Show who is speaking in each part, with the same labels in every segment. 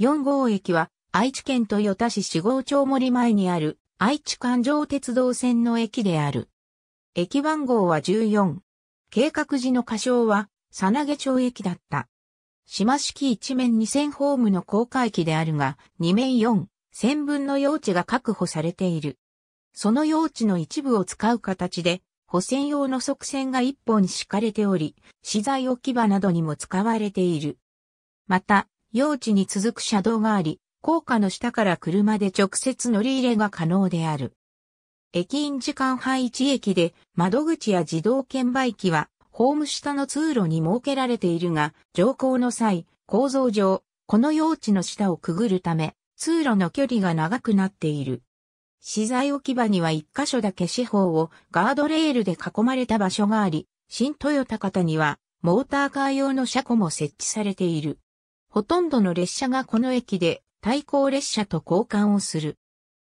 Speaker 1: 4号駅は愛知県豊田市四号町森前にある愛知環状鉄道線の駅である。駅番号は14。計画時の仮称は、さなげ町駅だった。島式一面2000ホームの高架駅であるが、二面4、1000分の用地が確保されている。その用地の一部を使う形で、補線用の側線が一本敷かれており、資材置き場などにも使われている。また、用地に続く車道があり、高架の下から車で直接乗り入れが可能である。駅員時間配置駅で窓口や自動券売機はホーム下の通路に設けられているが、乗降の際、構造上、この用地の下をくぐるため、通路の距離が長くなっている。資材置き場には一箇所だけ四方をガードレールで囲まれた場所があり、新豊タ型にはモーターカー用の車庫も設置されている。ほとんどの列車がこの駅で対向列車と交換をする。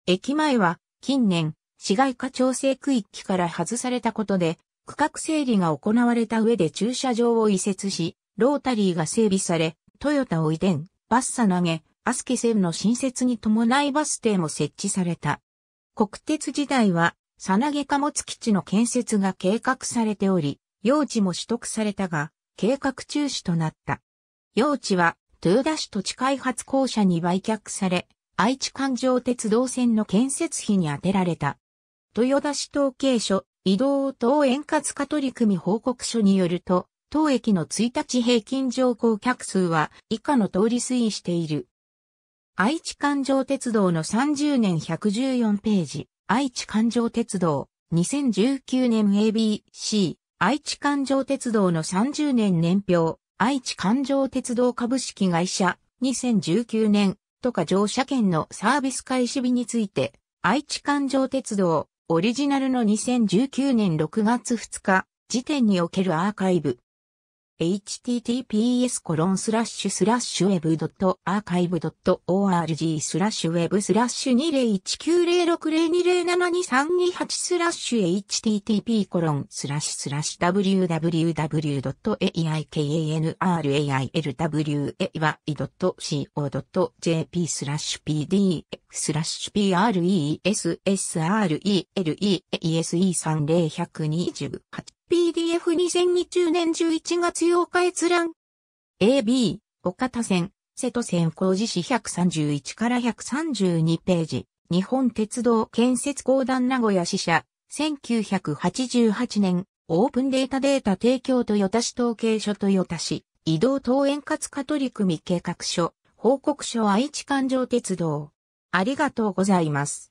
Speaker 1: 駅前は近年市街化調整区域から外されたことで区画整理が行われた上で駐車場を移設し、ロータリーが整備され、トヨタを移転、バッサ投げ、アスケ線の新設に伴いバス停も設置された。国鉄時代は、サナゲ貨物基地の建設が計画されており、用地も取得されたが、計画中止となった。用地は豊田市土地開発公社に売却され、愛知環状鉄道線の建設費に充てられた。豊田市統計所移動等円滑化取り組み報告書によると、当駅の1日平均乗降客数は以下の通り推移している。愛知環状鉄道の30年114ページ、愛知環状鉄道、2019年 ABC、愛知環状鉄道の30年年表、愛知環状鉄道株式会社、2019年、とか乗車券のサービス開始日について、愛知環状鉄道、オリジナルの2019年6月2日、時点におけるアーカイブ、https web.archive.org web 20190602072328ス http www.aikanrailwai.co.jp pd ス pressrelese 30128 PDF2020 年11月8日閲覧。AB、岡田線、瀬戸線工事士131から132ページ。日本鉄道建設公団名古屋支社。1988年、オープンデータデータ提供豊田市統計所豊田市、移動等円滑化取り組み計画書、報告書愛知環状鉄道。ありがとうございます。